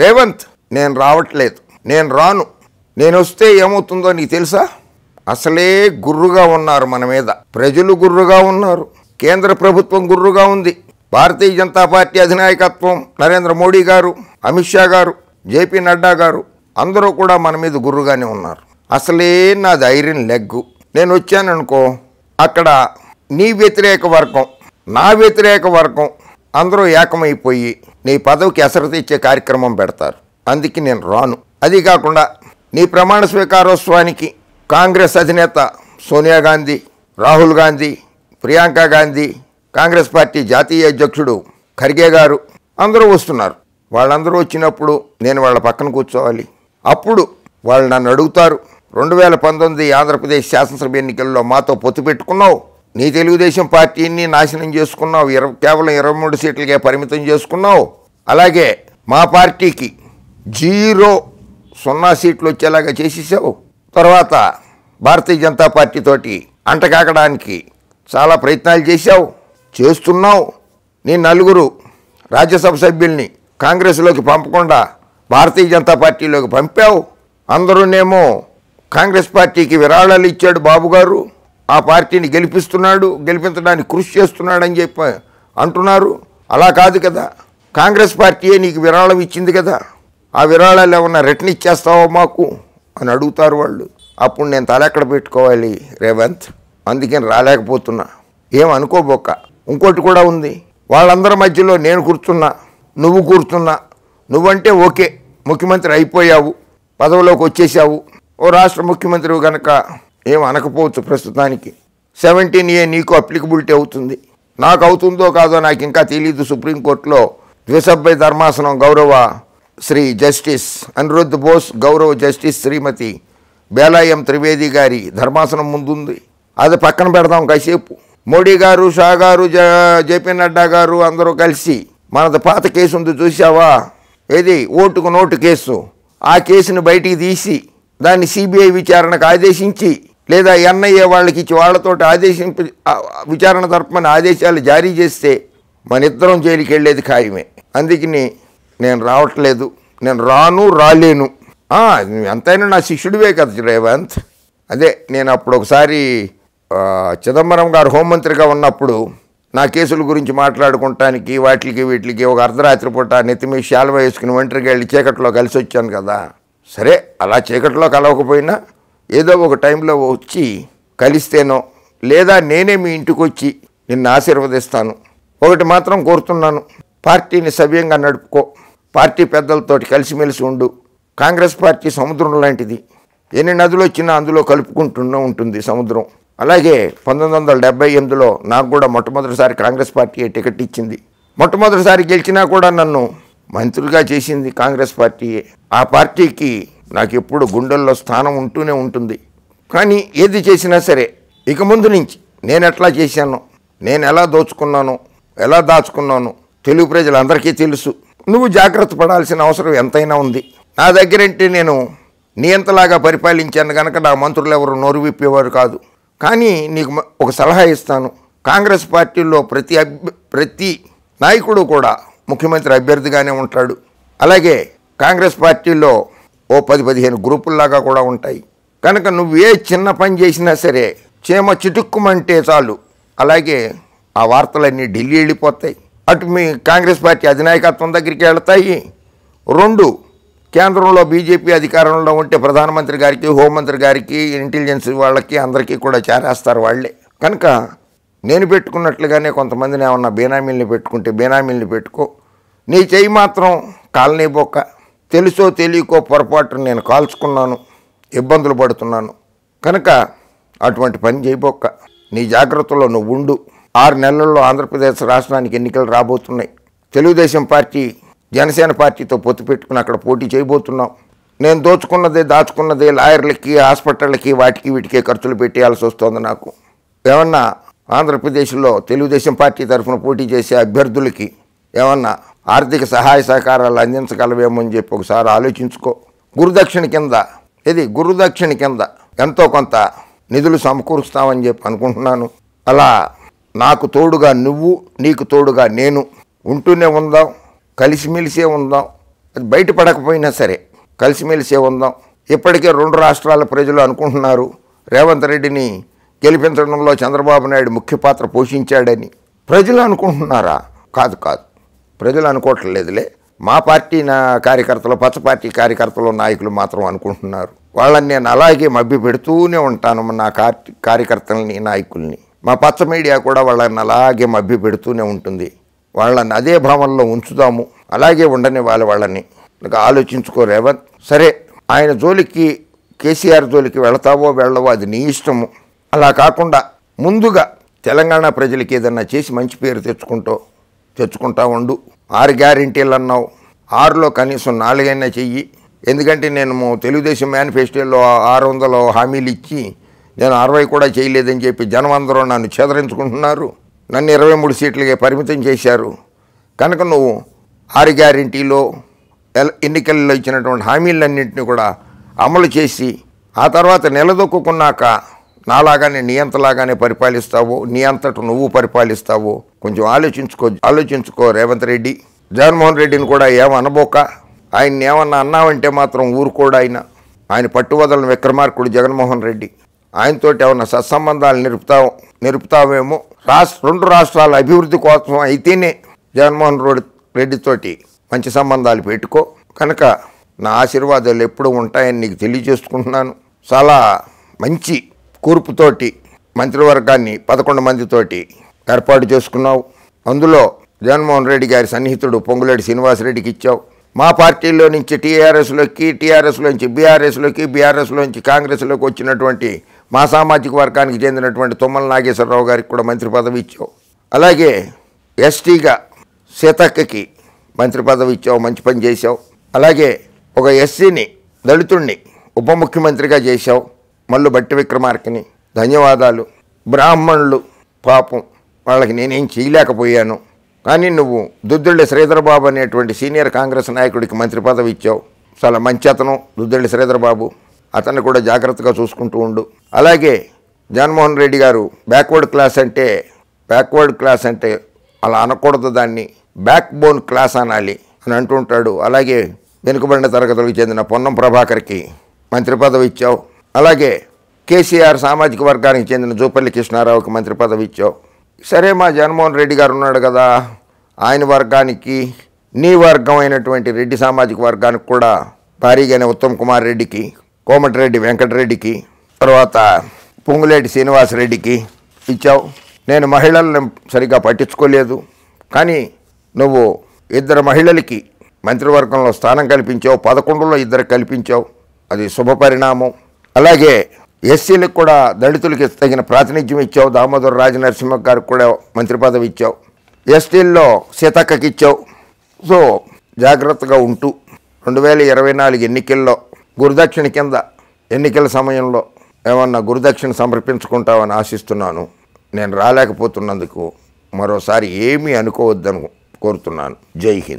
రేవంత్ నేను రావట్లేదు నేను రాను నేను వస్తే ఏమవుతుందో నీకు తెలుసా అసలే గుర్రుగా ఉన్నారు మన మీద ప్రజలు గుర్రుగా ఉన్నారు కేంద్ర ప్రభుత్వం గుర్రుగా ఉంది భారతీయ జనతా పార్టీ అధినాయకత్వం నరేంద్ర మోడీ గారు అమిత్ షా గారు జేపీ నడ్డా గారు అందరూ కూడా మన మీద గుర్రుగానే ఉన్నారు అసలే నా ధైర్యం లెగ్గు నేను వచ్చాననుకో అక్కడ నీ వ్యతిరేక వర్గం నా వ్యతిరేక వర్గం అందరూ ఏకమైపోయి నీ పదవికి అసరత ఇచ్చే కార్యక్రమం పెడతారు అందుకే నేను రాను అది కాకుండా నీ ప్రమాణ స్వీకారోత్సవానికి కాంగ్రెస్ అధినేత సోనియా గాంధీ రాహుల్ గాంధీ ప్రియాంక గాంధీ కాంగ్రెస్ పార్టీ జాతీయ అధ్యక్షుడు ఖర్గే గారు అందరూ వస్తున్నారు వాళ్ళందరూ వచ్చినప్పుడు నేను వాళ్ళ పక్కన కూర్చోవాలి అప్పుడు వాళ్ళు నన్ను అడుగుతారు రెండు వేల పంతొమ్మిది ఆంధ్రప్రదేశ్ శాసనసభ ఎన్నికల్లో మాతో పొత్తు పెట్టుకున్నావు నీ తెలుగుదేశం పార్టీని నాశనం చేసుకున్నావు ఇరవై కేవలం ఇరవై మూడు సీట్లకే పరిమితం చేసుకున్నావు అలాగే మా పార్టీకి జీరో సున్నా సీట్లు వచ్చేలాగా చేసేసావు తర్వాత భారతీయ జనతా పార్టీతోటి అంటకాకడానికి చాలా ప్రయత్నాలు చేశావు చేస్తున్నావు నీ నలుగురు రాజ్యసభ సభ్యుల్ని కాంగ్రెస్లోకి పంపకుండా భారతీయ జనతా పార్టీలోకి పంపావు అందరూనేమో కాంగ్రెస్ పార్టీకి విరాళాలు ఇచ్చాడు బాబు గారు ఆ పార్టీని గెలిపిస్తున్నాడు గెలిపించడానికి కృషి చేస్తున్నాడని చెప్పి అంటున్నారు అలా కాదు కదా కాంగ్రెస్ పార్టీయే నీకు విరాళం ఇచ్చింది కదా ఆ విరాళాలు ఏమన్నా రిటర్న్ ఇచ్చేస్తావో మాకు అని అడుగుతారు వాళ్ళు అప్పుడు నేను తలెక్కడ పెట్టుకోవాలి రేవంత్ అందుకని రాలేకపోతున్నా ఏం ఇంకోటి కూడా ఉంది వాళ్ళందరి మధ్యలో నేను కూర్చున్నా నువ్వు కూర్చున్నా నువ్వంటే ఓకే ముఖ్యమంత్రి అయిపోయావు పదవిలోకి వచ్చేసావు ఓ రాష్ట్ర ముఖ్యమంత్రి కనుక ఏం అనకపోవచ్చు ప్రస్తుతానికి సెవెంటీన్ ఏ నీకు అప్లికబిలిటీ అవుతుంది నాకు అవుతుందో కాదో నాకు ఇంకా తెలియదు సుప్రీంకోర్టులో ద్విసభ్య ధర్మాసనం గౌరవ శ్రీ జస్టిస్ అనిరుద్ధ్ బోస్ గౌరవ జస్టిస్ శ్రీమతి బేలాయం త్రివేది గారి ధర్మాసనం ముందుంది అది పక్కన పెడదాం కాసేపు మోడీ గారు షా గారు జేపీ నడ్డా గారు అందరూ కలిసి మనది పాత కేసు ఉంది చూసావా ఏది ఓటుకు నోటు కేసు ఆ కేసును బయటికి తీసి దాన్ని సిబిఐ విచారణకు ఆదేశించి లేదా ఎన్ఐఏ వాళ్ళకి ఇచ్చి వాళ్ళతోటి ఆదేశించి విచారణ తరపున ఆదేశాలు జారీ చేస్తే మన జైలుకి వెళ్ళేది ఖాయమే అందుకని నేను రావట్లేదు నేను రాను రాలేను ఎంతైనా నా శిష్యుడివే కదా రేవంత్ అదే నేను అప్పుడు ఒకసారి చిదంబరం గారు హోంమంత్రిగా ఉన్నప్పుడు నా కేసుల గురించి మాట్లాడుకుంటానికి వాటికి వీటికి ఒక అర్ధరాత్రి పూట నెత్తిమీ శాలువ వేసుకుని ఒంటరికి వెళ్ళి చీకట్లో కలిసి వచ్చాను కదా సరే అలా చీకట్లో కలవకపోయినా ఏదో ఒక టైంలో వచ్చి కలిస్తేనో లేదా నేనే మీ ఇంటికి వచ్చి నిన్ను ఆశీర్వదిస్తాను ఒకటి మాత్రం కోరుతున్నాను పార్టీని సవ్యంగా నడుపుకో పార్టీ పెద్దలతోటి కలిసిమెలిసి ఉండు కాంగ్రెస్ పార్టీ సముద్రం లాంటిది ఎన్ని నదులు వచ్చినా అందులో కలుపుకుంటూనే ఉంటుంది సముద్రం అలాగే పంతొమ్మిది వందల డెబ్బై ఎనిమిదిలో నాకు కూడా మొట్టమొదటిసారి కాంగ్రెస్ పార్టీ టికెట్ ఇచ్చింది మొట్టమొదటిసారి గెలిచినా కూడా నన్ను మంత్రిగా చేసింది కాంగ్రెస్ పార్టీయే ఆ పార్టీకి నాకు ఎప్పుడు గుండెల్లో స్థానం ఉంటూనే ఉంటుంది కానీ ఏది చేసినా సరే ఇక ముందు నుంచి నేను ఎట్లా చేశానో నేను ఎలా దోచుకున్నానో ఎలా దాచుకున్నాను తెలుగు ప్రజలందరికీ తెలుసు నువ్వు జాగ్రత్త పడాల్సిన అవసరం ఎంతైనా ఉంది నా దగ్గరేంటి నేను నియంతలాగా పరిపాలించాను కనుక నా మంత్రులు ఎవరు నోరు విప్పేవారు కాదు కానీ నీకు ఒక సలహా ఇస్తాను కాంగ్రెస్ పార్టీలో ప్రతి ప్రతి నాయకుడు కూడా ముఖ్యమంత్రి అభ్యర్థిగానే ఉంటాడు అలాగే కాంగ్రెస్ పార్టీలో ఓ పది పదిహేను గ్రూపుల్లాగా కూడా ఉంటాయి కనుక నువ్వే చిన్న పని చేసినా సరే చేమ చిటుక్కుమంటే చాలు అలాగే ఆ వార్తలన్నీ ఢిల్లీ వెళ్ళిపోతాయి అటు మీ కాంగ్రెస్ పార్టీ అధినాయకత్వం దగ్గరికి వెళ్తాయి రెండు కేంద్రంలో బీజేపీ అధికారంలో ఉంటే ప్రధానమంత్రి గారికి హోంమంత్రి గారికి ఇంటెలిజెన్స్ వాళ్ళకి అందరికీ కూడా చేరేస్తారు వాళ్ళే కనుక నేను పెట్టుకున్నట్లుగానే కొంతమందిని ఏమన్నా బేనామీల్ని పెట్టుకుంటే బేనామీల్ని పెట్టుకో నీ చెయ్యి మాత్రం కాలనీ బొక్క తెలుసో తెలియకో పొరపాటును నేను కాల్చుకున్నాను ఇబ్బందులు పడుతున్నాను కనుక అటువంటి పని చేయబోక్క నీ జాగ్రత్తలో నువ్వు ఉండు ఆరు నెలల్లో ఆంధ్రప్రదేశ్ రాష్ట్రానికి ఎన్నికలు రాబోతున్నాయి తెలుగుదేశం పార్టీ జనసేన పార్టీతో పొత్తు పెట్టుకుని అక్కడ పోటీ చేయబోతున్నాం నేను దోచుకున్నదే దాచుకున్నదే లాయర్లకి హాస్పిటళ్ళకి వాటికి వీటికే ఖర్చులు పెట్టేయాల్సి వస్తుంది నాకు ఏమన్నా ఆంధ్రప్రదేశ్లో తెలుగుదేశం పార్టీ తరఫున పోటీ చేసే అభ్యర్థులకి ఏమన్నా ఆర్థిక సహాయ సహకారాలు అందించగలవేమో అని చెప్పి ఒకసారి ఆలోచించుకో గురుదక్షిణ కింద ఇది గురుదక్షిణ కింద ఎంతో కొంత నిధులు సమకూరుస్తామని చెప్పి అనుకుంటున్నాను అలా నాకు తోడుగా నువ్వు నీకు తోడుగా నేను ఉంటూనే ఉందాం కలిసిమెలిసే ఉందాం అది బయటపడకపోయినా సరే కలిసిమెలిసే ఉందాం ఇప్పటికే రెండు రాష్ట్రాల ప్రజలు అనుకుంటున్నారు రేవంత్ రెడ్డిని గెలిపించడంలో చంద్రబాబు నాయుడు ముఖ్య పాత్ర పోషించాడని ప్రజలు అనుకుంటున్నారా కాదు కాదు ప్రజలు అనుకోవట్లేదులే మా పార్టీ నా కార్యకర్తలు పచ్చ పార్టీ కార్యకర్తలు నాయకులు మాత్రం అనుకుంటున్నారు వాళ్ళని నేను అలాగే మభ్య పెడుతూనే ఉంటాను నా కార్యకర్తలని నాయకుల్ని మా పచ్చ మీడియా కూడా వాళ్ళని అలాగే మభ్య పెడుతూనే ఉంటుంది వాళ్ళని అదే భావనలో ఉంచుదాము అలాగే ఉండనివ్వాలి వాళ్ళని ఇక ఆలోచించుకో రేవంత్ సరే ఆయన జోలికి కేసీఆర్ జోలికి వెళతావో వెళ్ళవో అది నీ ఇష్టము అలా కాకుండా ముందుగా తెలంగాణ ప్రజలకి ఏదన్నా చేసి మంచి పేరు తెచ్చుకుంటూ తెచ్చుకుంటా ఉండు ఆరు గ్యారంటీలు అన్నావు ఆరులో కనీసం నాలుగైనా చెయ్యి ఎందుకంటే నేను తెలుగుదేశం మేనిఫెస్టోలో ఆరు వందలు హామీలు ఇచ్చి నేను అరవై కూడా చేయలేదని చెప్పి జనమందరూ నన్ను చెదరించుకుంటున్నారు నన్ను ఇరవై మూడు సీట్లకే పరిమితం చేశారు కనుక నువ్వు ఆరు గ్యారంటీలో ఎన్నికల్లో ఇచ్చినటువంటి హామీలన్నింటినీ కూడా అమలు చేసి ఆ తర్వాత నిలదొక్కున్నాక నాలాగానే నీ అంతలాగానే పరిపాలిస్తావు నీ అంతట నువ్వు పరిపాలిస్తావు కొంచెం ఆలోచించుకో ఆలోచించుకో రేవంత్ రెడ్డి జగన్మోహన్ రెడ్డిని కూడా ఏమనబోక ఆయన్ని ఏమన్నా అన్నావంటే మాత్రం ఊరుకోడు ఆయన ఆయన పట్టువదలను విక్రమార్కుడు జగన్మోహన్ రెడ్డి ఆయనతో ఏమైనా సత్సంబంధాలు నిరుపుతా నిరుపుతావేమో రాష్ట్ర రెండు రాష్ట్రాల అభివృద్ధి కోసం అయితేనే జగన్మోహన్ రెడ్డి రెడ్డితోటి మంచి సంబంధాలు పెట్టుకో కనుక నా ఆశీర్వాదాలు ఎప్పుడూ ఉంటాయని నీకు తెలియజేసుకుంటున్నాను చాలా మంచి కూర్పుతోటి మంత్రివర్గాన్ని పదకొండు మందితోటి ఏర్పాటు చేసుకున్నావు అందులో జగన్మోహన్ రెడ్డి గారి సన్నిహితుడు పొంగులేటి శ్రీనివాసరెడ్డికి ఇచ్చావు మా పార్టీలో నుంచి టీఆర్ఎస్లోకి టీఆర్ఎస్లోంచి బీఆర్ఎస్లోకి బీఆర్ఎస్లోంచి కాంగ్రెస్లోకి వచ్చినటువంటి మా సామాజిక వర్గానికి చెందినటువంటి తుమ్మల నాగేశ్వరరావు గారికి కూడా మంత్రి పదవి ఇచ్చావు అలాగే ఎస్టీగా సీతక్కకి మంత్రి పదవి ఇచ్చావు మంచి పని చేశావు అలాగే ఒక ఎస్సీని దళితుణ్ణి ఉప ముఖ్యమంత్రిగా చేశావు మళ్ళీ బట్టి విక్రమార్కిని ధన్యవాదాలు బ్రాహ్మణులు పాపం వాళ్ళకి నేనేం చేయలేకపోయాను కానీ నువ్వు దుద్దుళ్ళి శ్రీధరబాబు అనేటువంటి సీనియర్ కాంగ్రెస్ నాయకుడికి మంత్రి పదవి ఇచ్చావు చాలా మంచి అతను దుద్దుళ్ళి శ్రీధరబాబు అతన్ని కూడా జాగ్రత్తగా చూసుకుంటూ ఉండు అలాగే జగన్మోహన్ రెడ్డి గారు బ్యాక్వర్డ్ క్లాస్ అంటే బ్యాక్వర్డ్ క్లాస్ అంటే అలా అనకూడదు దాన్ని బ్యాక్ బోన్ క్లాస్ అనాలి అని అంటుంటాడు అలాగే వెనుకబడిన తరగతులకు చెందిన పొన్నం ప్రభాకర్కి మంత్రి పదవి ఇచ్చావు అలాగే కేసీఆర్ సామాజిక వర్గానికి చెందిన జూపల్లి కృష్ణారావుకి మంత్రి పదవి ఇచ్చావు సరే మా జగన్మోహన్ రెడ్డి గారు ఉన్నాడు కదా ఆయన వర్గానికి నీ వర్గం అయినటువంటి రెడ్డి సామాజిక వర్గానికి కూడా భారీగానే ఉత్తమ్ కుమార్ రెడ్డికి కోమటిరెడ్డి వెంకటరెడ్డికి తర్వాత పొంగులేటి శ్రీనివాసరెడ్డికి ఇచ్చావు నేను మహిళలను సరిగా పట్టించుకోలేదు కానీ నువ్వు ఇద్దరు మహిళలకి మంత్రివర్గంలో స్థానం కల్పించావు పదకొండులో ఇద్దరు కల్పించావు అది పరిణామం అలాగే ఎస్సీలకు కూడా దళితులకి తగిన ప్రాతినిధ్యం ఇచ్చావు దామోదర్ రాజనరసింహ గారికి కూడా మంత్రి పదవి ఇచ్చావు ఎస్టీల్లో సీతక్కకి ఇచ్చావు సో జాగ్రత్తగా ఉంటూ రెండు వేల ఇరవై నాలుగు ఎన్నికల్లో గురుదక్షిణ కింద ఎన్నికల సమయంలో ఏమన్నా గురుదక్షిణ సమర్పించుకుంటామని ఆశిస్తున్నాను నేను రాలేకపోతున్నందుకు మరోసారి ఏమీ అనుకోవద్దని కోరుతున్నాను జై హింద్